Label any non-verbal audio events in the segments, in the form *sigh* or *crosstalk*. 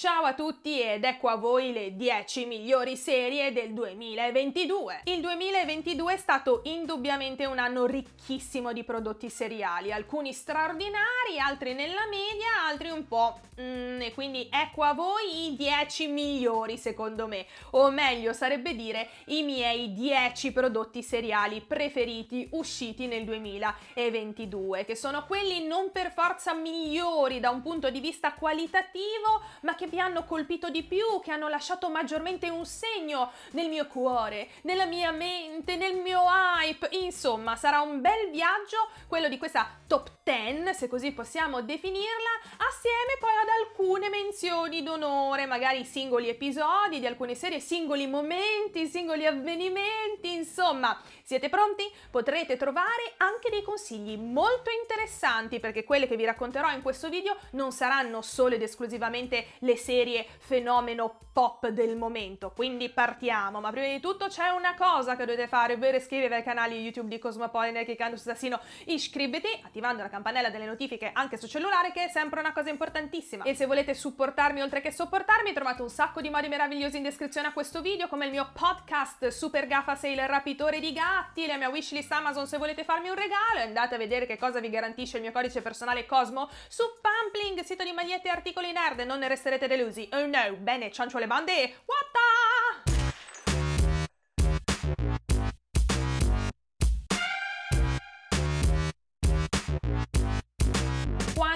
Ciao a tutti ed ecco a voi le 10 migliori serie del 2022. Il 2022 è stato indubbiamente un anno ricchissimo di prodotti seriali, alcuni straordinari, altri nella media, altri un po'. Mm, e quindi ecco a voi i 10 migliori secondo me, o meglio sarebbe dire i miei 10 prodotti seriali preferiti usciti nel 2022, che sono quelli non per forza migliori da un punto di vista qualitativo, ma che vi hanno colpito di più, che hanno lasciato maggiormente un segno nel mio cuore, nella mia mente, nel mio hype. Insomma, sarà un bel viaggio quello di questa top 10, se così possiamo definirla, assieme poi ad alcune menzioni d'onore, magari singoli episodi di alcune serie, singoli momenti, singoli avvenimenti, insomma, siete pronti? Potrete trovare anche dei consigli molto interessanti perché quelle che vi racconterò in questo video non saranno solo ed esclusivamente le serie fenomeno pop del momento. Quindi partiamo, ma prima di tutto c'è una cosa che dovete fare, ovvero iscrivervi al canale YouTube di Cosmopolitan cliccando su Sassino iscriviti, attivando la campanella delle notifiche anche sul cellulare che è sempre una cosa importantissima. E se volete supportarmi oltre che sopportarmi trovate un sacco di modi meravigliosi in descrizione a questo video come il mio podcast Super Gaffa Sale Rapitore di Gatti, la mia wishlist Amazon se volete farmi un regalo e andate a vedere che cosa vi garantisce il mio codice personale Cosmo su Pampling, sito di magliette e articoli nerd, non ne resterete Oh no, bene, ciancio le bande, what the...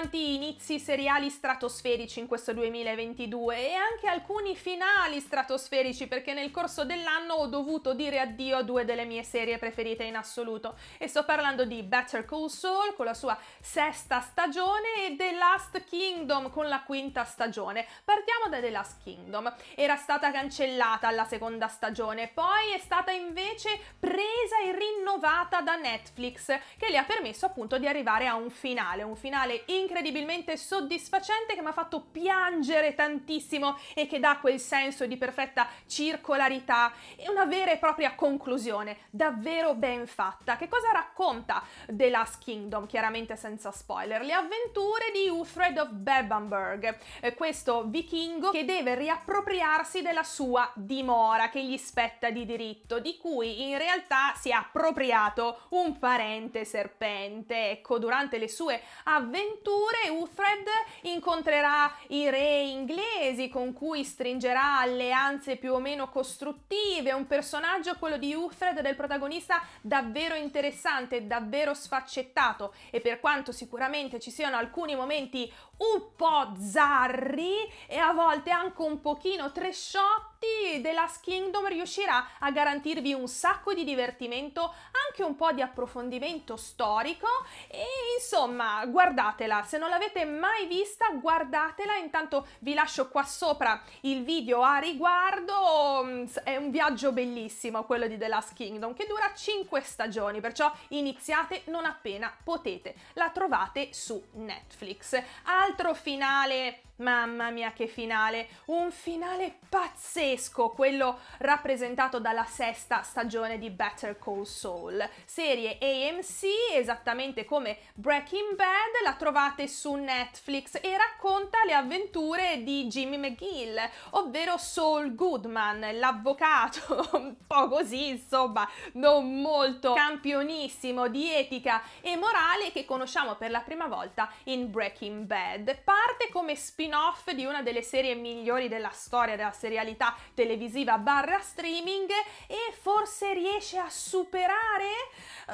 tanti inizi seriali stratosferici in questo 2022 e anche alcuni finali stratosferici perché nel corso dell'anno ho dovuto dire addio a due delle mie serie preferite in assoluto e sto parlando di Better Call Saul con la sua sesta stagione e The Last Kingdom con la quinta stagione. Partiamo da The Last Kingdom. Era stata cancellata la seconda stagione, poi è stata invece presa e rinnovata da Netflix che le ha permesso appunto di arrivare a un finale, un finale incredibile incredibilmente soddisfacente che mi ha fatto piangere tantissimo e che dà quel senso di perfetta circolarità e una vera e propria conclusione, davvero ben fatta. Che cosa racconta The Last Kingdom, chiaramente senza spoiler? Le avventure di Uthred of Bebenberg, eh, questo vichingo che deve riappropriarsi della sua dimora che gli spetta di diritto, di cui in realtà si è appropriato un parente serpente. Ecco, durante le sue avventure Oppure Uthred incontrerà i re inglesi con cui stringerà alleanze più o meno costruttive, un personaggio, quello di Uthred, del protagonista, davvero interessante, davvero sfaccettato e per quanto sicuramente ci siano alcuni momenti un po' zarri e a volte anche un pochino tresciotti, The Last Kingdom riuscirà a garantirvi un sacco di divertimento, anche un po' di approfondimento storico e insomma guardatela, se non l'avete mai vista guardatela, intanto vi lascio qua sopra il video a riguardo Thrones è un viaggio bellissimo, quello di The Last Kingdom, che dura 5 stagioni, perciò iniziate non appena potete. La trovate su Netflix. Altro finale Mamma mia che finale, un finale pazzesco, quello rappresentato dalla sesta stagione di Better Call Saul. Serie AMC, esattamente come Breaking Bad, la trovate su Netflix e racconta le avventure di Jimmy McGill, ovvero Saul Goodman, l'avvocato, *laughs* un po' così insomma, non molto campionissimo di etica e morale che conosciamo per la prima volta in Breaking Bad. Parte come spirito spin-off di una delle serie migliori della storia della serialità televisiva barra streaming e forse riesce a superare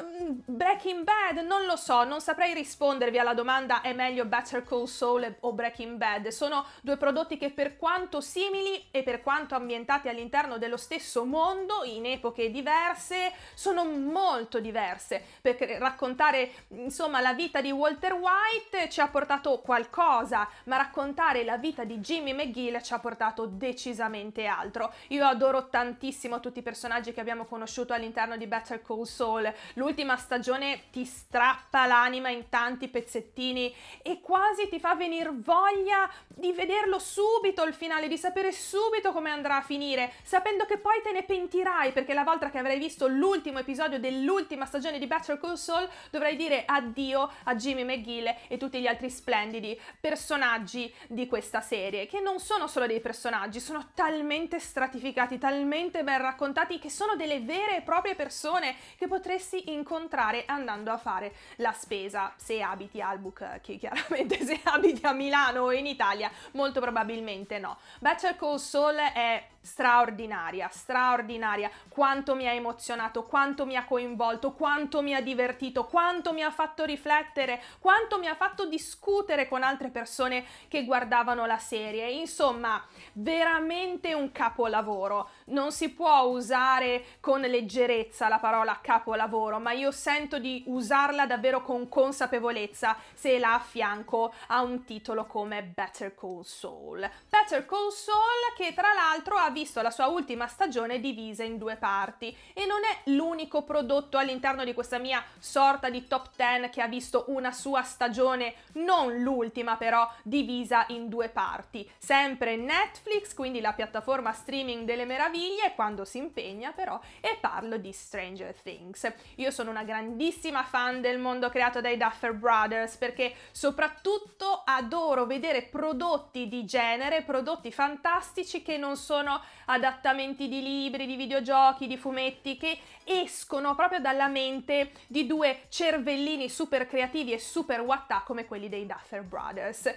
mm, Breaking Bad? Non lo so, non saprei rispondervi alla domanda è meglio Better Call Saul o Breaking Bad. Sono due prodotti che per quanto simili e per quanto ambientati all'interno dello stesso mondo, in epoche diverse, sono molto diverse, perché raccontare insomma la vita di Walter White ci ha portato qualcosa, ma raccontare documentare la vita di Jimmy McGill ci ha portato decisamente altro. Io adoro tantissimo tutti i personaggi che abbiamo conosciuto all'interno di Better Call Saul. L'ultima stagione ti strappa l'anima in tanti pezzettini e quasi ti fa venire voglia di vederlo subito il finale, di sapere subito come andrà a finire, sapendo che poi te ne pentirai perché la volta che avrai visto l'ultimo episodio dell'ultima stagione di Better Call Saul dovrai dire addio a Jimmy McGill e tutti gli altri splendidi personaggi di questa serie, che non sono solo dei personaggi, sono talmente stratificati, talmente ben raccontati, che sono delle vere e proprie persone che potresti incontrare andando a fare la spesa, se abiti a Albuquerque, *laughs* chiaramente se abiti a Milano o in Italia, molto probabilmente no. Bachelor Call Saul è straordinaria, straordinaria, quanto mi ha emozionato, quanto mi ha coinvolto, quanto mi ha divertito, quanto mi ha fatto riflettere, quanto mi ha fatto discutere con altre persone che guardavano la serie. Insomma, veramente un capolavoro. Non si può usare con leggerezza la parola capolavoro, ma io sento di usarla davvero con consapevolezza se la affianco a un titolo come Better Call Saul. Better Call Saul che tra l'altro ha visto la sua ultima stagione divisa in due parti e non è l'unico prodotto all'interno di questa mia sorta di top 10 che ha visto una sua stagione, non l'ultima però, divisa in due parti. Sempre Netflix, quindi la piattaforma streaming delle meraviglie, quando si impegna però, e parlo di Stranger Things. Io sono una grandissima fan del mondo creato dai Duffer Brothers perché soprattutto adoro vedere prodotti di genere, prodotti fantastici che non sono adattamenti di libri, di videogiochi, di fumetti che escono proprio dalla mente di due cervellini super creativi e super wattà come quelli dei Duffer Brothers.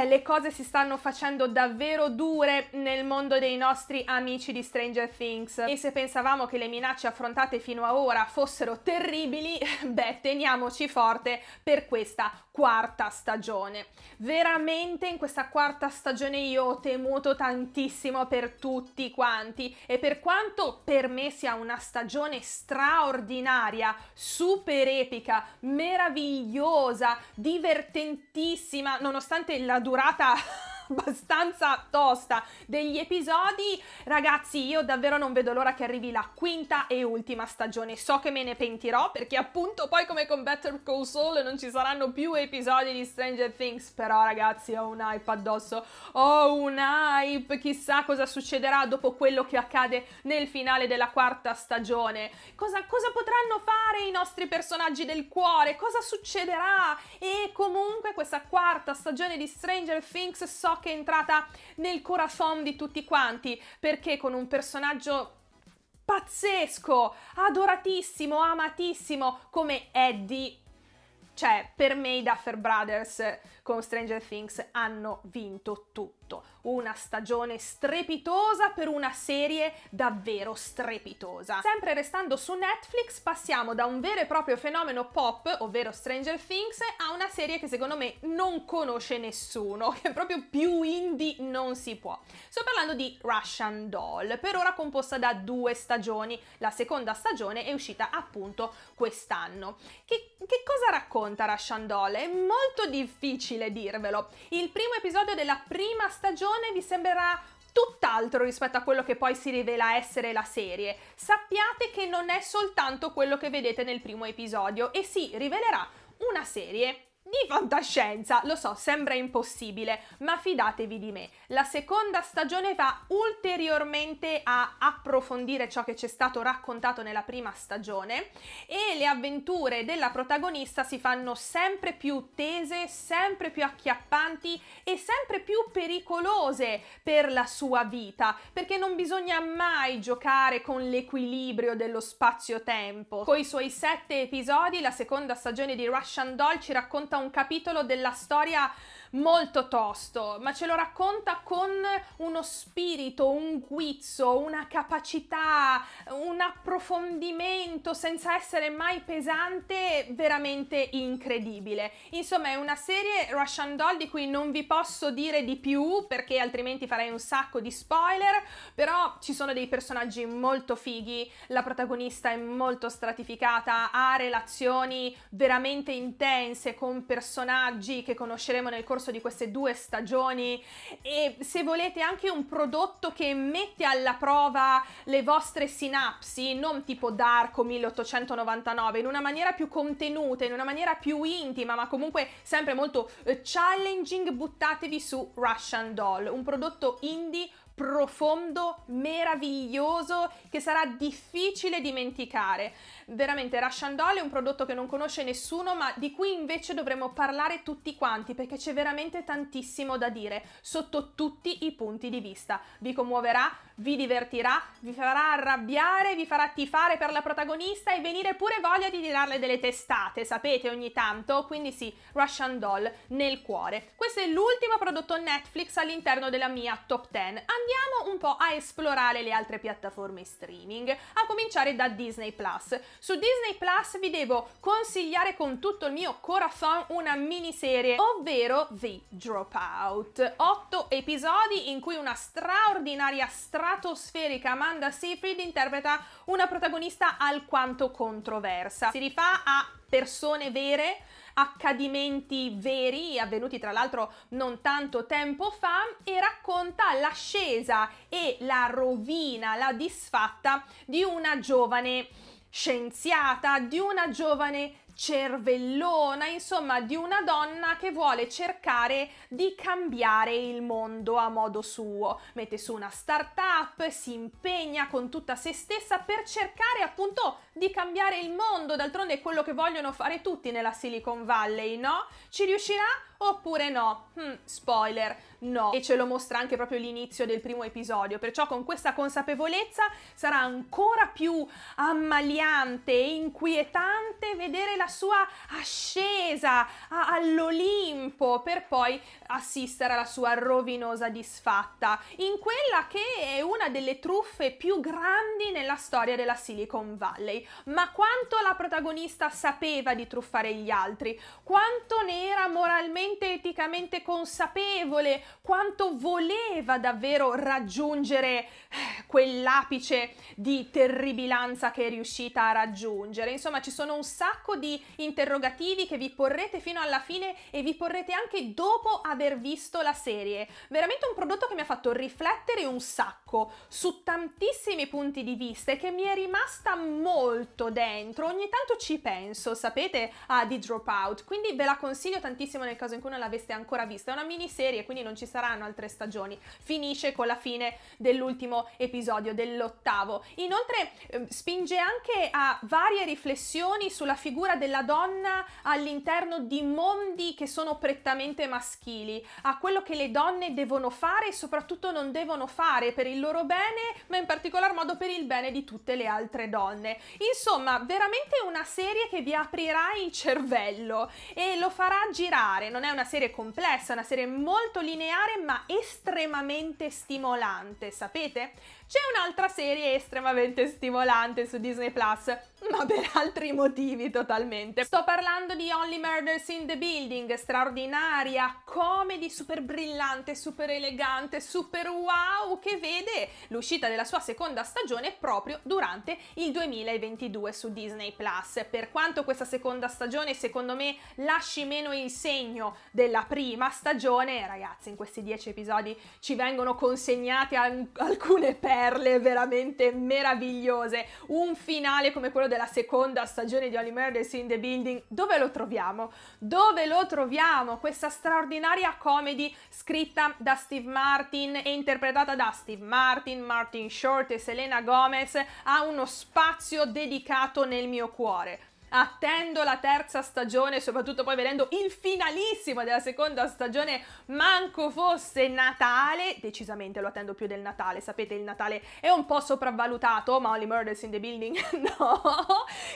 Eh, le cose si stanno facendo davvero dure nel mondo dei nostri amici di Stranger Things e se pensavamo che le minacce affrontate fino ad ora fossero terribili, *laughs* beh, teniamoci forte per questa quarta stagione. Veramente in questa quarta stagione io ho temuto tantissimo per tutti quanti e per quanto per me sia una stagione straordinaria, super epica, meravigliosa, divertentissima, nonostante la durata *laughs* abbastanza tosta degli episodi. Ragazzi, io davvero non vedo l'ora che arrivi la quinta e ultima stagione. So che me ne pentirò perché appunto poi come con Better Call Saul non ci saranno più episodi di Stranger Things, però ragazzi ho un hype addosso, ho un hype, chissà cosa succederà dopo quello che accade nel finale della quarta stagione. Cosa, cosa potranno fare i nostri personaggi del cuore? Cosa succederà? E comunque questa quarta stagione di Stranger Things so so che è entrata nel corazon di tutti quanti, perché con un personaggio pazzesco, adoratissimo, amatissimo come Eddie, cioè per me i Duffer Brothers con Stranger Things hanno vinto tutto. Una stagione strepitosa per una serie davvero strepitosa. Sempre restando su Netflix passiamo da un vero e proprio fenomeno pop, ovvero Stranger Things, a una serie che secondo me non conosce nessuno, *laughs* che proprio più indie non si può. Sto parlando di Russian Doll, per ora composta da due stagioni. La seconda stagione è uscita appunto quest'anno. Che, che cosa racconta Russian Doll? È molto difficile difficile dirvelo. Il primo episodio della prima stagione vi sembrerà tutt'altro rispetto a quello che poi si rivela essere la serie. Sappiate che non è soltanto quello che vedete nel primo episodio e si rivelerà una serie di fantascienza. Lo so, sembra impossibile, ma fidatevi di me. La seconda stagione va ulteriormente a approfondire ciò che ci è stato raccontato nella prima stagione e le avventure della protagonista si fanno sempre più tese, sempre più acchiappanti e sempre più pericolose per la sua vita, perché non bisogna mai giocare con l'equilibrio dello spazio-tempo. Con i suoi sette episodi, la seconda stagione di Russian Doll ci racconta un capitolo della storia molto tosto, ma ce lo racconta con uno spirito, un guizzo, una capacità, un approfondimento senza essere mai pesante, veramente incredibile. Insomma, è una serie Russian Doll di cui non vi posso dire di più perché altrimenti farei un sacco di spoiler, però ci sono dei personaggi molto fighi, la protagonista è molto stratificata, ha relazioni veramente intense con personaggi che conosceremo nel corso corso di queste due stagioni e se volete anche un prodotto che mette alla prova le vostre sinapsi, non tipo Darko 1899, in una maniera più contenuta, in una maniera più intima, ma comunque sempre molto eh, challenging, buttatevi su Russian Doll, un prodotto indie profondo, meraviglioso, che sarà difficile dimenticare. Veramente, Rashandol è un prodotto che non conosce nessuno, ma di cui invece dovremmo parlare tutti quanti, perché c'è veramente tantissimo da dire, sotto tutti i punti di vista. Vi commuoverà, vi divertirà, vi farà arrabbiare, vi farà tifare per la protagonista e venire pure voglia di tirarle delle testate, sapete ogni tanto, quindi sì, Russian Doll nel cuore. Questo è l'ultimo prodotto Netflix all'interno della mia top 10. Andiamo un po' a esplorare le altre piattaforme streaming, a cominciare da Disney Plus. Su Disney Plus vi devo consigliare con tutto il mio corazon una miniserie, ovvero The Dropout. 8 episodi in cui una straordinaria strada stratosferica Amanda Seyfried interpreta una protagonista alquanto controversa. Si rifà a persone vere, accadimenti veri, avvenuti tra l'altro non tanto tempo fa, e racconta l'ascesa e la rovina, la disfatta di una giovane scienziata, di una giovane cervellona, insomma di una donna che vuole cercare di cambiare il mondo a modo suo, mette su una startup, si impegna con tutta se stessa per cercare appunto di cambiare il mondo, d'altronde è quello che vogliono fare tutti nella Silicon Valley, no? Ci riuscirà oppure no? Hmm, spoiler, no. E ce lo mostra anche proprio l'inizio del primo episodio, perciò con questa consapevolezza sarà ancora più ammaliante e inquietante vedere la sua ascesa all'Olimpo per poi assistere alla sua rovinosa disfatta, in quella che è una delle truffe più grandi nella storia della Silicon Valley. Ma quanto la protagonista sapeva di truffare gli altri, quanto ne era moralmente e eticamente consapevole, quanto voleva davvero raggiungere eh, quell'apice di terribilanza che è riuscita a raggiungere. Insomma, ci sono un sacco di interrogativi che vi porrete fino alla fine e vi porrete anche dopo aver visto la serie. Veramente un prodotto che mi ha fatto riflettere un sacco su tantissimi punti di vista e che mi è rimasta molto dentro. Ogni tanto ci penso, sapete, a The Dropout, quindi ve la consiglio tantissimo nel caso in cui non l'aveste ancora vista. È una miniserie, quindi non ci saranno altre stagioni. Finisce con la fine dell'ultimo episodio, dell'ottavo. Inoltre ehm, spinge anche a varie riflessioni sulla figura del della donna all'interno di mondi che sono prettamente maschili, a quello che le donne devono fare e soprattutto non devono fare per il loro bene, ma in particolar modo per il bene di tutte le altre donne. Insomma, veramente una serie che vi aprirà il cervello e lo farà girare. Non è una serie complessa, è una serie molto lineare ma estremamente stimolante, sapete? C'è un'altra serie estremamente stimolante su Disney Plus, ma per altri motivi totalmente. Sto parlando di Only Murders in the Building, straordinaria, comedy super brillante, super elegante, super wow, che vede l'uscita della sua seconda stagione proprio durante il 2022 su Disney Plus. Per quanto questa seconda stagione, secondo me, lasci meno il segno della prima stagione, ragazzi, in questi dieci episodi ci vengono consegnate alcune perle perle veramente meravigliose. Un finale come quello della seconda stagione di Only Murders in the Building, dove lo troviamo? Dove lo troviamo? Questa straordinaria comedy scritta da Steve Martin e interpretata da Steve Martin, Martin Short e Selena Gomez ha uno spazio dedicato nel mio cuore. Attendo la terza stagione, soprattutto poi vedendo il finalissimo della seconda stagione, manco fosse Natale, decisamente lo attendo più del Natale, sapete il Natale è un po' sopravvalutato, ma Only Murders in the Building *laughs* no,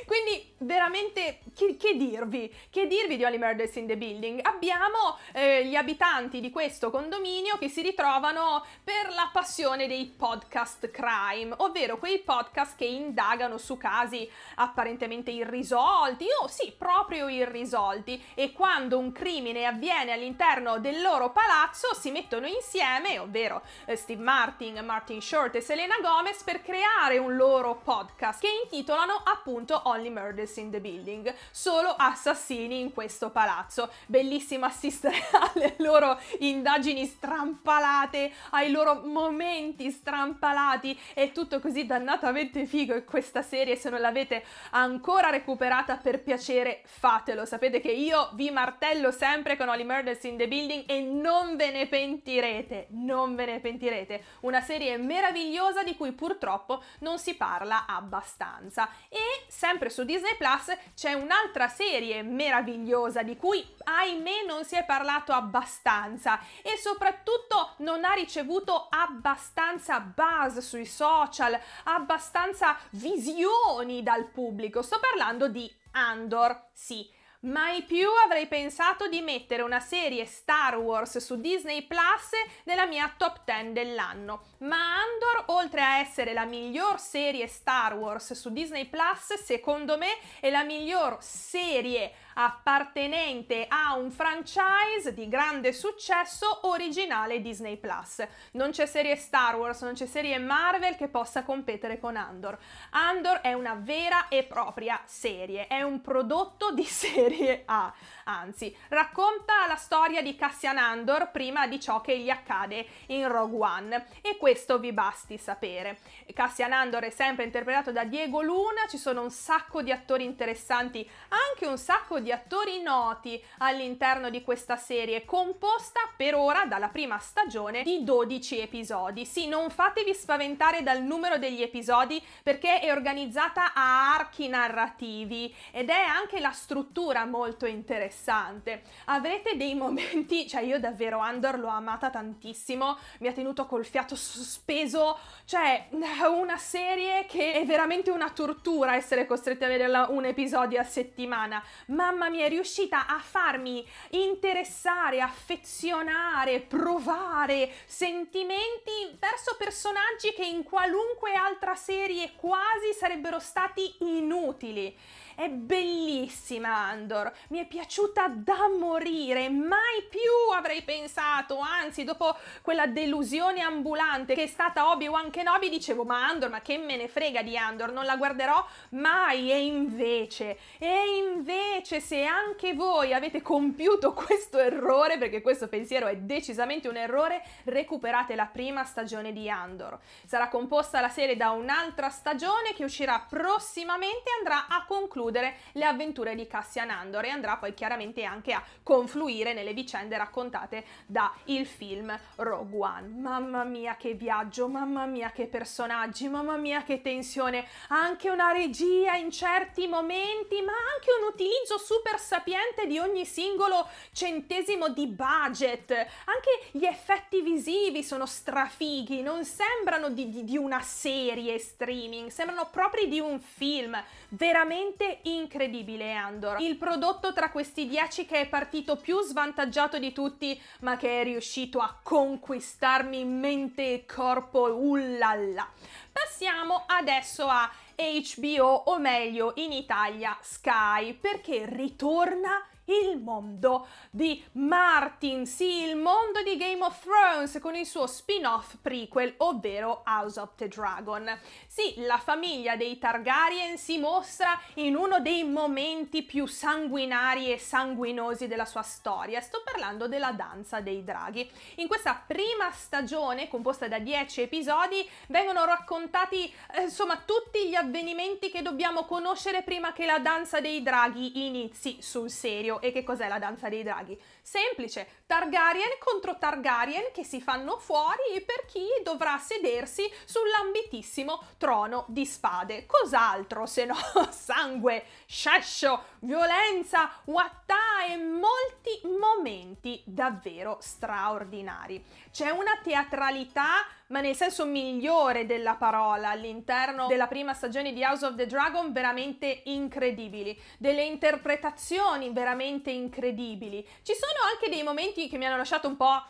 quindi veramente che, che dirvi, che dirvi di Only Murders in the Building? Abbiamo eh, gli abitanti di questo condominio che si ritrovano per la passione dei podcast crime, ovvero quei podcast che indagano su casi apparentemente irrisolti, irrisolti o sì, proprio irrisolti e quando un crimine avviene all'interno del loro palazzo si mettono insieme, ovvero eh, Steve Martin, Martin Short e Selena Gomez per creare un loro podcast che intitolano appunto Only Murders in the Building, solo assassini in questo palazzo. Bellissimo assistere *laughs* alle loro indagini strampalate, ai loro momenti strampalati, è tutto così dannatamente figo in questa serie se non l'avete ancora recuperata recuperata per piacere fatelo. Sapete che io vi martello sempre con Holly Murders in the Building e non ve ne pentirete, non ve ne pentirete. Una serie meravigliosa di cui purtroppo non si parla abbastanza. E sempre su Disney Plus c'è un'altra serie meravigliosa di cui ahimè non si è parlato abbastanza e soprattutto non ha ricevuto abbastanza buzz sui social, abbastanza visioni dal pubblico. Sto parlando di Andor, sì. Mai più avrei pensato di mettere una serie Star Wars su Disney Plus nella mia top 10 dell'anno, ma Andor, oltre a essere la miglior serie Star Wars su Disney Plus, secondo me è la miglior serie appartenente a un franchise di grande successo originale Disney Plus. Non c'è serie Star Wars, non c'è serie Marvel che possa competere con Andor. Andor è una vera e propria serie, è un prodotto di *laughs* serie A, anzi, racconta la storia di Cassian Andor prima di ciò che gli accade in Rogue One e questo vi basti sapere. Cassian Andor è sempre interpretato da Diego Luna, ci sono un sacco di attori interessanti, anche un sacco di di attori noti all'interno di questa serie, composta per ora dalla prima stagione di 12 episodi. Sì, non fatevi spaventare dal numero degli episodi perché è organizzata a archi narrativi ed è anche la struttura molto interessante. Avrete dei momenti, *laughs* cioè io davvero Andor l'ho amata tantissimo, mi ha tenuto col fiato sospeso, cioè *laughs* una serie che è veramente una tortura essere costretti a vedere un episodio a settimana, ma mamma mia, è riuscita a farmi interessare, affezionare, provare sentimenti verso personaggi che in qualunque altra serie quasi sarebbero stati inutili. È bellissima Andor, mi è piaciuta da morire, mai più avrei pensato, anzi dopo quella delusione ambulante che è stata Obi-Wan Kenobi dicevo ma Andor, ma che me ne frega di Andor, non la guarderò mai e invece, e invece se anche voi avete compiuto questo errore, perché questo pensiero è decisamente un errore, recuperate la prima stagione di Andor. Sarà composta la serie da un'altra stagione che uscirà prossimamente e andrà a concludere concludere le avventure di Cassian Andor e andrà poi chiaramente anche a confluire nelle vicende raccontate da il film Rogue One. Mamma mia che viaggio, mamma mia che personaggi, mamma mia che tensione, anche una regia in certi momenti, ma anche un utilizzo super sapiente di ogni singolo centesimo di budget. Anche gli effetti visivi sono strafighi, non sembrano di, di, di una serie streaming, sembrano proprio di un film, veramente incredibile Andor. Il prodotto tra questi 10 che è partito più svantaggiato di tutti, ma che è riuscito a conquistarmi mente e corpo, ullalla. Passiamo adesso a HBO, o meglio in Italia Sky, perché ritorna il mondo di Martin, sì, il mondo di Game of Thrones con il suo spin-off prequel, ovvero House of the Dragon. Sì, la famiglia dei Targaryen si mostra in uno dei momenti più sanguinari e sanguinosi della sua storia. Sto parlando della danza dei draghi. In questa prima stagione, composta da 10 episodi, vengono raccontati eh, insomma tutti gli avvenimenti che dobbiamo conoscere prima che la danza dei draghi inizi sul serio e che cos'è la danza dei draghi. Semplice, Targaryen contro Targaryen che si fanno fuori per chi dovrà sedersi sull'ambitissimo trono di spade. Cos'altro se no *laughs* sangue, scescio, violenza, wattà e molti momenti davvero straordinari. C'è una teatralità ma nel senso migliore della parola all'interno della prima stagione di House of the Dragon veramente incredibili, delle interpretazioni veramente incredibili. Ci sono sono anche dei momenti che mi hanno lasciato un po'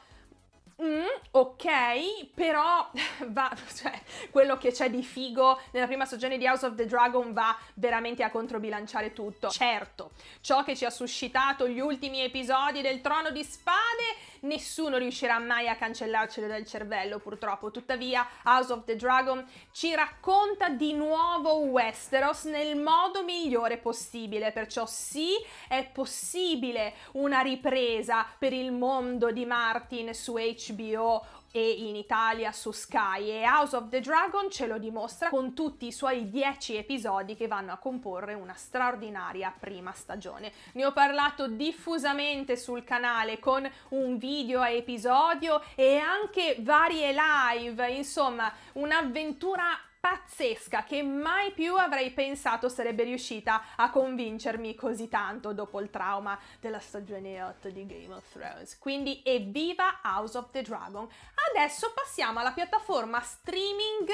Mm, ok, però *laughs* va, cioè, quello che c'è di figo nella prima stagione di House of the Dragon va veramente a controbilanciare tutto. Certo, ciò che ci ha suscitato gli ultimi episodi del Trono di Spade, nessuno riuscirà mai a cancellarcelo dal cervello, purtroppo. Tuttavia, House of the Dragon ci racconta di nuovo Westeros nel modo migliore possibile, perciò sì, è possibile una ripresa per il mondo di Martin su HBO HBO e in Italia su Sky e House of the Dragon ce lo dimostra con tutti i suoi 10 episodi che vanno a comporre una straordinaria prima stagione. Ne ho parlato diffusamente sul canale con un video a episodio e anche varie live, insomma un'avventura pazzesca che mai più avrei pensato sarebbe riuscita a convincermi così tanto dopo il trauma della stagione 8 di Game of Thrones. Quindi evviva House of the Dragon! Adesso passiamo alla piattaforma streaming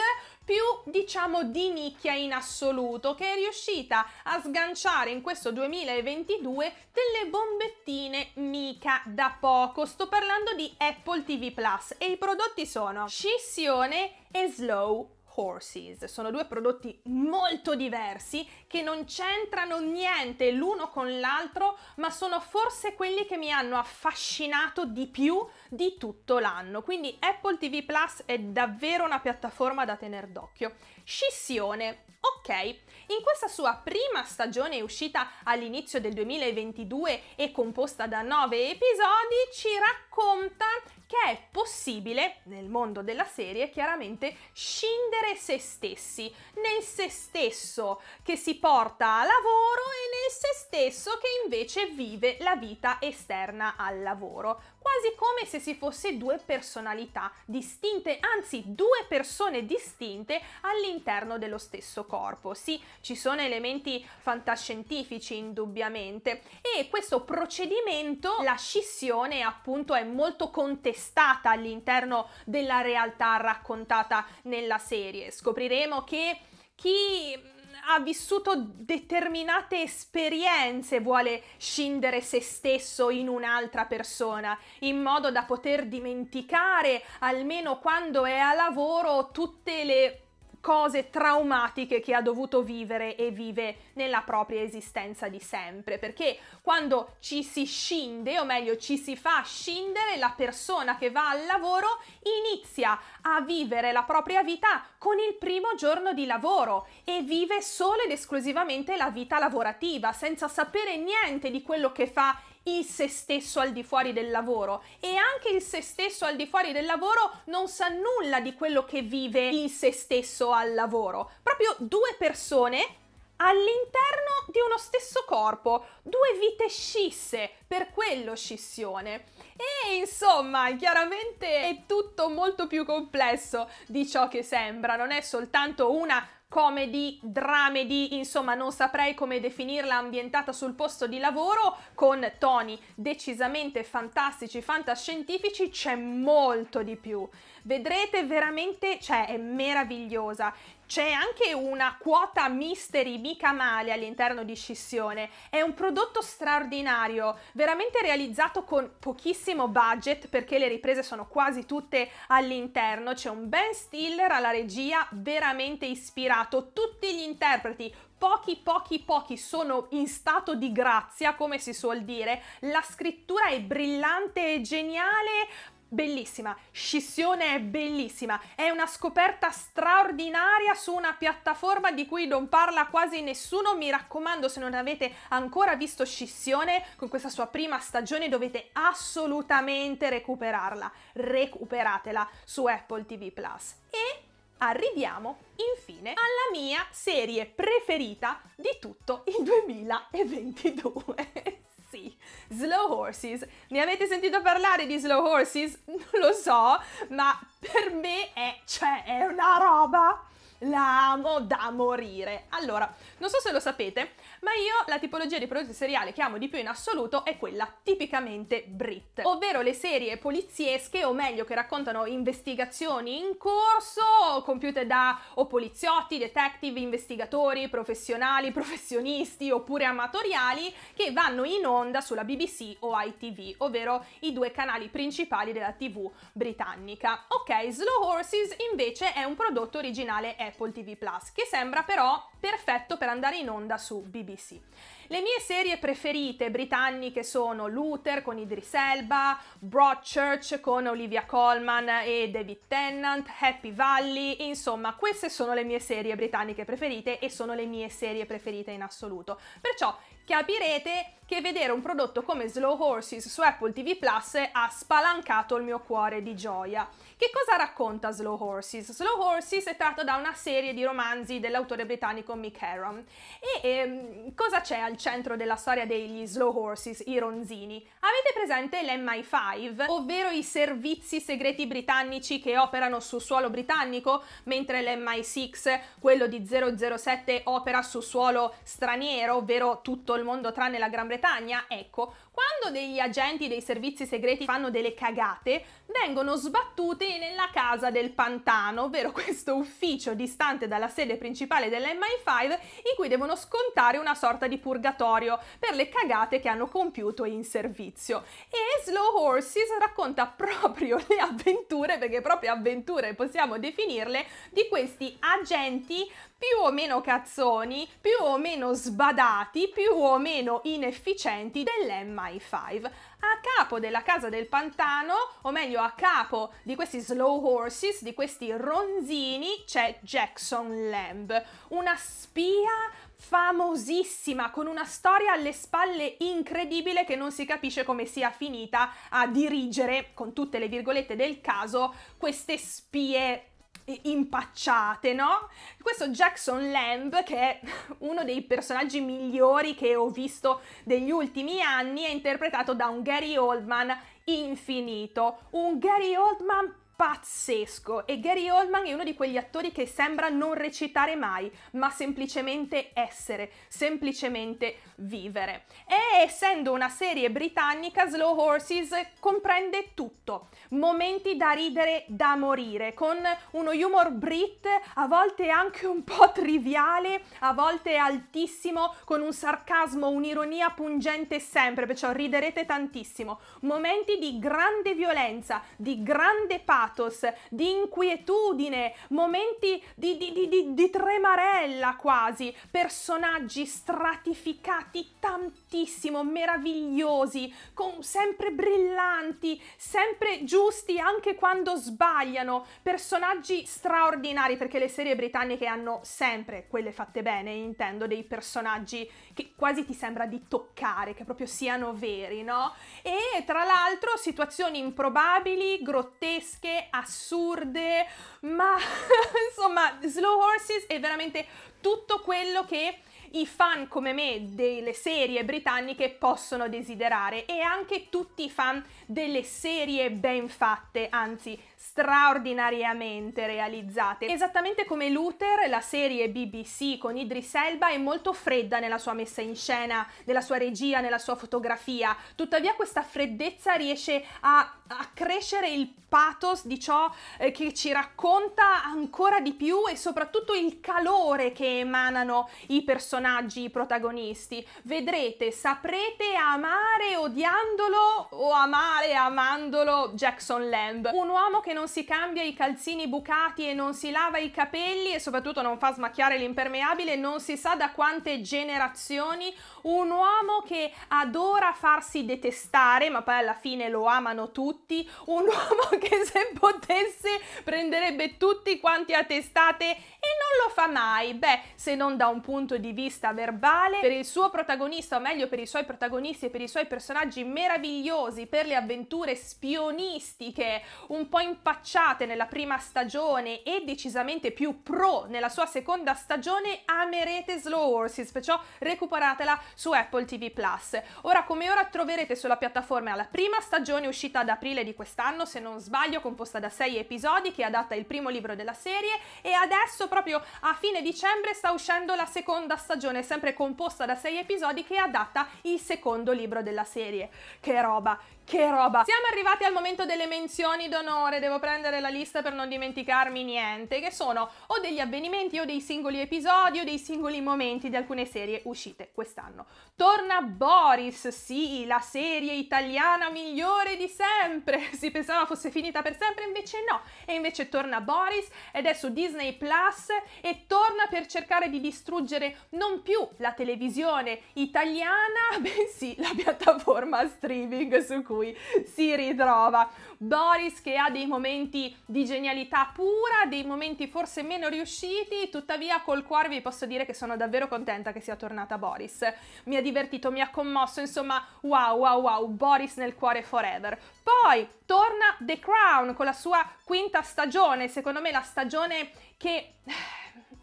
più diciamo di nicchia in assoluto che è riuscita a sganciare in questo 2022 delle bombettine mica da poco. Sto parlando di Apple TV Plus e i prodotti sono scissione e slow Horses. Sono due prodotti molto diversi che non c'entrano niente l'uno con l'altro, ma sono forse quelli che mi hanno affascinato di più di tutto l'anno. Quindi Apple TV Plus è davvero una piattaforma da tenere d'occhio. Scissione. Ok, in questa sua prima stagione uscita all'inizio del 2022 e composta da nove episodi, ci racconta racconta che è possibile, nel mondo della serie, chiaramente scindere se stessi, nel se stesso che si porta a lavoro e nel se stesso che invece vive la vita esterna al lavoro, quasi come se si fosse due personalità distinte, anzi due persone distinte all'interno dello stesso corpo. Sì, ci sono elementi fantascientifici indubbiamente e questo procedimento, la scissione appunto è molto contestata all'interno della realtà raccontata nella serie. Scopriremo che chi mm, ha vissuto determinate esperienze vuole scindere se stesso in un'altra persona, in modo da poter dimenticare, almeno quando è a lavoro, tutte le cose traumatiche che ha dovuto vivere e vive nella propria esistenza di sempre, perché quando ci si scinde, o meglio ci si fa scindere, la persona che va al lavoro inizia a vivere la propria vita con il primo giorno di lavoro e vive solo ed esclusivamente la vita lavorativa, senza sapere niente di quello che fa il se stesso al di fuori del lavoro e anche il se stesso al di fuori del lavoro non sa nulla di quello che vive il se stesso al lavoro. Proprio due persone all'interno di uno stesso corpo, due vite scisse, per quello scissione. E insomma, chiaramente è tutto molto più complesso di ciò che sembra, non è soltanto una comedy, dramedy, insomma non saprei come definirla ambientata sul posto di lavoro con toni decisamente fantastici, fantascientifici, c'è molto di più. Vedrete veramente, cioè è meravigliosa. C'è anche una quota mystery mica male all'interno di Scissione. È un prodotto straordinario, veramente realizzato con pochissimo budget perché le riprese sono quasi tutte all'interno. C'è un Ben Stiller alla regia veramente ispirato, tutti gli interpreti pochi pochi pochi sono in stato di grazia come si suol dire la scrittura è brillante e geniale bellissima, scissione è bellissima, è una scoperta straordinaria su una piattaforma di cui non parla quasi nessuno, mi raccomando se non avete ancora visto scissione con questa sua prima stagione dovete assolutamente recuperarla, recuperatela su Apple TV Plus. E arriviamo infine alla mia serie preferita di tutto il 2022 sì, slow horses. Ne avete sentito parlare di slow horses? *laughs* Non lo so, ma per me è, cioè, è una roba. La amo da morire. Allora, non so se lo sapete, ma io la tipologia di prodotti seriali che amo di più in assoluto è quella tipicamente Brit, ovvero le serie poliziesche o meglio che raccontano investigazioni in corso compiute da o poliziotti, detective, investigatori, professionali, professionisti oppure amatoriali che vanno in onda sulla BBC o ITV, ovvero i due canali principali della TV britannica. Ok, Slow Horses invece è un prodotto originale Apple TV Plus che sembra però perfetto per andare in onda su BBC. BBC. Le mie serie preferite britanniche sono Luther con Idris Elba, Broadchurch con Olivia Colman e David Tennant, Happy Valley, insomma queste sono le mie serie britanniche preferite e sono le mie serie preferite in assoluto. Perciò capirete che vedere un prodotto come Slow Horses su Apple TV Plus ha spalancato il mio cuore di gioia. Che cosa racconta Slow Horses? Slow Horses è tratto da una serie di romanzi dell'autore britannico Mick Herron. E ehm, cosa c'è al centro della storia degli Slow Horses, i ronzini? Avete presente l'MI5, ovvero i servizi segreti britannici che operano sul suolo britannico, mentre l'MI6, quello di 007, opera sul suolo straniero, ovvero tutto il mondo tranne la Gran Bretagna, ecco, quando degli agenti dei servizi segreti fanno delle cagate, vengono sbattuti nella casa del Pantano, ovvero questo ufficio distante dalla sede principale dell'MI5 in cui devono scontare una sorta di purgatorio per le cagate che hanno compiuto in servizio. E Slow Horses racconta *laughs* proprio le avventure, perché proprio avventure possiamo definirle, di questi agenti più o meno cazzoni, più o meno sbadati, più o meno inefficienti dell'MI5. MI5, a capo della casa del pantano, o meglio a capo di questi slow horses, di questi ronzini, c'è Jackson Lamb, una spia famosissima con una storia alle spalle incredibile che non si capisce come sia finita a dirigere, con tutte le virgolette del caso, queste spie impacciate, no? Questo Jackson Lamb, che è uno dei personaggi migliori che ho visto degli ultimi anni, è interpretato da un Gary Oldman infinito, un Gary Oldman pazzesco e Gary Oldman è uno di quegli attori che sembra non recitare mai, ma semplicemente essere, semplicemente vivere. E essendo una serie britannica, Slow Horses comprende tutto, momenti da ridere, da morire, con uno humor brit, a volte anche un po' triviale, a volte altissimo, con un sarcasmo, un'ironia pungente sempre, perciò riderete tantissimo, momenti di grande violenza, di grande pace, status, di inquietudine, momenti di, di, di, di tremarella quasi, personaggi stratificati tantissimo, meravigliosi, con, sempre brillanti, sempre giusti anche quando sbagliano, personaggi straordinari perché le serie britanniche hanno sempre quelle fatte bene, intendo, dei personaggi che quasi ti sembra di toccare, che proprio siano veri, no? E tra l'altro situazioni improbabili, grottesche, assurde, ma *laughs* insomma Slow Horses è veramente tutto quello che i fan come me delle serie britanniche possono desiderare e anche tutti i fan delle serie ben fatte, anzi straordinariamente realizzate. Esattamente come Luther, la serie BBC con Idris Elba è molto fredda nella sua messa in scena, nella sua regia, nella sua fotografia. Tuttavia questa freddezza riesce a accrescere il pathos di ciò eh, che ci racconta ancora di più e soprattutto il calore che emanano i personaggi, i protagonisti. Vedrete, saprete amare odiandolo o amare amandolo Jackson Lamb, un uomo che non si cambia i calzini bucati e non si lava i capelli e soprattutto non fa smacchiare l'impermeabile, non si sa da quante generazioni, un uomo che adora farsi detestare, ma poi alla fine lo amano tutti tutti, un uomo *laughs* che se potesse prenderebbe tutti quanti a testate e non lo fa mai. Beh, se non da un punto di vista verbale, per il suo protagonista, o meglio per i suoi protagonisti e per i suoi personaggi meravigliosi, per le avventure spionistiche, un po' impacciate nella prima stagione e decisamente più pro nella sua seconda stagione, amerete Slow Horses, perciò recuperatela su Apple TV Plus. Ora come ora troverete sulla piattaforma la prima stagione uscita ad aprile aprile di quest'anno, se non sbaglio, composta da sei episodi che adatta il primo libro della serie e adesso proprio a fine dicembre sta uscendo la seconda stagione, sempre composta da sei episodi che adatta il secondo libro della serie. Che roba, che roba! Siamo arrivati al momento delle menzioni d'onore, devo prendere la lista per non dimenticarmi niente, che sono o degli avvenimenti o dei singoli episodi o dei singoli momenti di alcune serie uscite quest'anno. Torna Boris, sì, la serie italiana migliore di sempre! sempre, *laughs* si pensava fosse finita per sempre, invece no. E invece torna Boris ed è su Disney Plus e torna per cercare di distruggere non più la televisione italiana, *laughs* bensì la piattaforma streaming su cui si ritrova. Boris che ha dei momenti di genialità pura, dei momenti forse meno riusciti, tuttavia col cuore vi posso dire che sono davvero contenta che sia tornata Boris. Mi ha divertito, mi ha commosso, insomma, wow, wow, wow, Boris nel cuore forever. Poi torna The Crown con la sua quinta stagione, secondo me la stagione che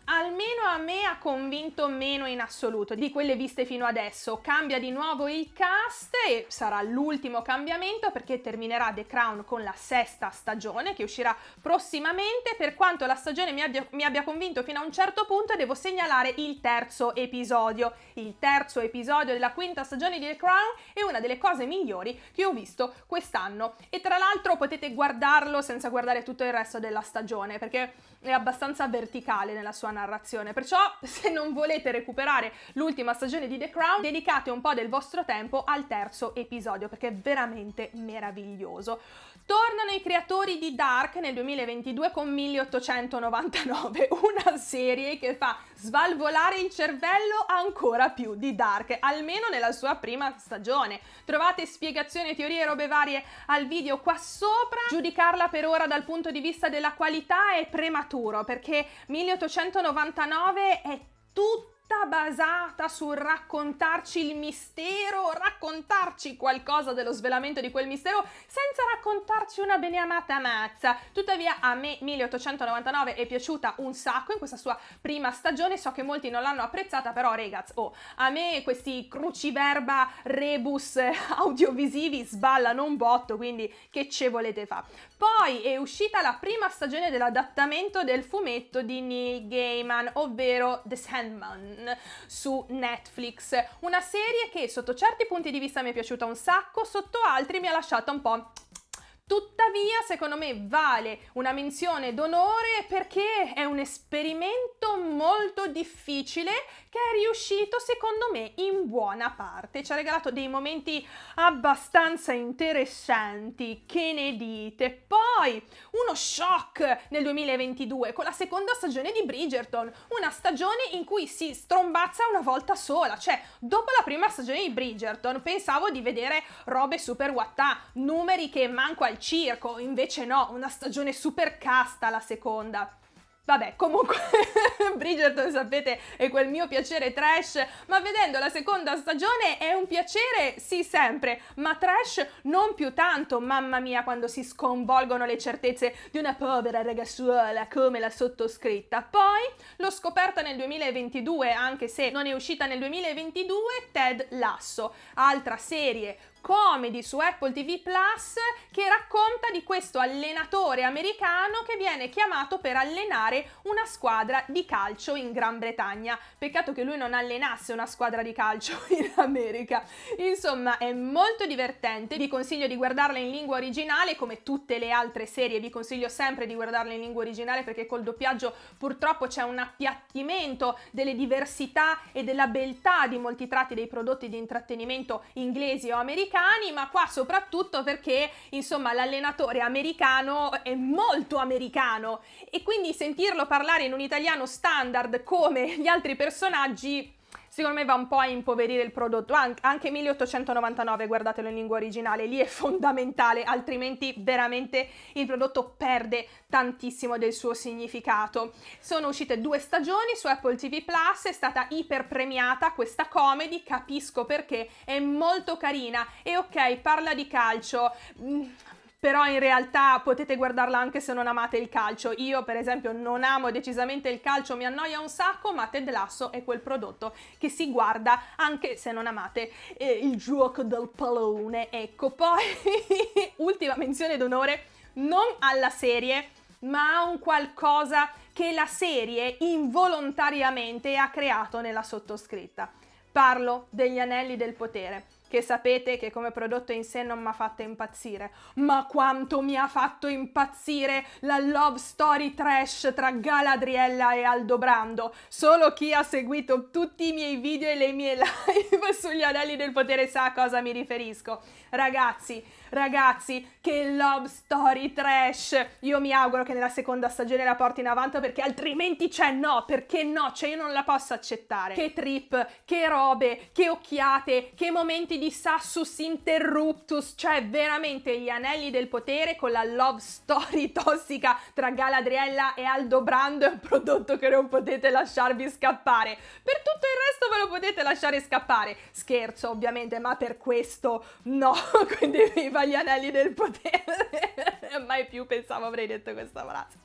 almeno a me ha convinto meno in assoluto di quelle viste fino adesso. Cambia di nuovo il cast e sarà l'ultimo cambiamento perché terminerà The Crown con la sesta stagione che uscirà prossimamente. Per quanto la stagione mi abbia, mi abbia convinto fino a un certo punto, devo segnalare il terzo episodio. Il terzo episodio della quinta stagione di The Crown è una delle cose migliori che ho visto quest'anno. E tra l'altro potete guardarlo senza guardare tutto il resto della stagione perché è abbastanza verticale nella sua narrazione, perciò *laughs* se non volete recuperare l'ultima stagione di The Crown, dedicate un po' del vostro tempo al terzo episodio perché è veramente meraviglioso. Tornano i creatori di Dark nel 2022 con 1899, una serie che fa svalvolare il cervello ancora più di Dark, almeno nella sua prima stagione. Trovate spiegazioni, teorie e robe varie al video qua sopra. Giudicarla per ora dal punto di vista della qualità è prematuro perché 1899 è tutto tutta basata sul raccontarci il mistero, raccontarci qualcosa dello svelamento di quel mistero, senza raccontarci una beneamata mazza. Tuttavia a me 1899 è piaciuta un sacco in questa sua prima stagione, so che molti non l'hanno apprezzata, però ragazzi, oh, a me questi cruciverba rebus *laughs* audiovisivi sballano un botto, quindi che ce volete fare? Poi è uscita la prima stagione dell'adattamento del fumetto di Neil Gaiman, ovvero The Sandman, su Netflix. Una serie che sotto certi punti di vista mi è piaciuta un sacco, sotto altri mi ha lasciata un po'... Tuttavia, secondo me vale una menzione d'onore perché è un esperimento molto difficile che è riuscito secondo me in buona parte, ci ha regalato dei momenti abbastanza interessanti, che ne dite? Poi uno shock nel 2022 con la seconda stagione di Bridgerton, una stagione in cui si strombazza una volta sola, cioè dopo la prima stagione di Bridgerton pensavo di vedere robe super wattà, numeri che manco al circo, invece no, una stagione super casta la seconda. Vabbè, comunque *laughs* Bridgerton, sapete, è quel mio piacere trash, ma vedendo la seconda stagione è un piacere, sì, sempre, ma trash non più tanto, mamma mia, quando si sconvolgono le certezze di una povera ragazzuola come la sottoscritta. Poi l'ho scoperta nel 2022, anche se non è uscita nel 2022, Ted Lasso, altra serie comedy su Apple TV Plus che racconta di questo allenatore americano che viene chiamato per allenare una squadra di calcio in Gran Bretagna. Peccato che lui non allenasse una squadra di calcio *laughs* in America. Insomma, è molto divertente, vi consiglio di guardarla in lingua originale come tutte le altre serie, vi consiglio sempre di guardarla in lingua originale perché col doppiaggio purtroppo c'è un appiattimento delle diversità e della beltà di molti tratti dei prodotti di intrattenimento inglesi o americani americani, ma qua soprattutto perché insomma l'allenatore americano è molto americano e quindi sentirlo parlare in un italiano standard come gli altri personaggi secondo me va un po' a impoverire il prodotto. An- anche 1899, guardatelo in lingua originale, lì è fondamentale, altrimenti veramente il prodotto perde tantissimo del suo significato. Sono uscite due stagioni su Apple TV Plus, è stata iper premiata questa comedy, capisco perché, è molto carina e ok, parla di calcio, mm, però in realtà potete guardarla anche se non amate il calcio. Io per esempio non amo decisamente il calcio, mi annoia un sacco, ma Ted Lasso è quel prodotto che si guarda anche se non amate eh, il gioco del pallone. Ecco, poi *laughs* ultima menzione d'onore, non alla serie, ma a un qualcosa che la serie involontariamente ha creato nella sottoscritta. Parlo degli anelli del potere che sapete che come prodotto in sé non mi ha fatto impazzire, ma quanto mi ha fatto impazzire la love story trash tra Galadriella e Aldobrando. Solo chi ha seguito tutti i miei video e le mie *laughs* live sugli anelli del potere sa a cosa mi riferisco. Ragazzi, Ragazzi, che love story trash! Io mi auguro che nella seconda stagione la porti in avanti perché altrimenti c'è no, perché no, cioè io non la posso accettare. Che trip, che robe, che occhiate, che momenti di sassus interruptus, cioè veramente gli anelli del potere con la love story *laughs* tossica tra Galadriella e Aldo Brando è un prodotto che non potete lasciarvi scappare. Per tutto il resto ve lo potete lasciare scappare. Scherzo ovviamente, ma per questo no, *laughs* quindi viva gli anelli del potere. *laughs* Mai più pensavo avrei detto questa frase.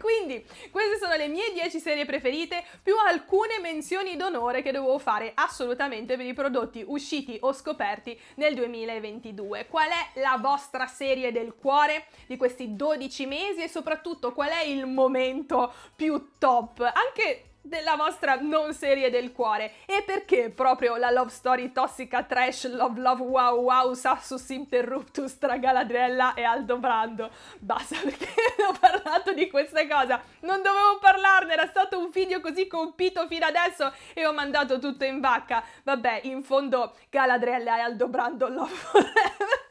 Quindi, queste sono le mie 10 serie preferite, più alcune menzioni d'onore che dovevo fare assolutamente per i prodotti usciti o scoperti nel 2022. Qual è la vostra serie del cuore di questi 12 mesi e soprattutto qual è il momento più top? Anche della vostra non serie del cuore. E perché proprio la love story tossica trash, love love wow wow, sassus interruptus tra Galadriella e Aldo Brando? Basta *laughs* perché ho parlato di questa cosa, non dovevo parlarne, era stato un video così compito fino adesso e ho mandato tutto in vacca. Vabbè, in fondo Galadriella e Aldo Brando love forever.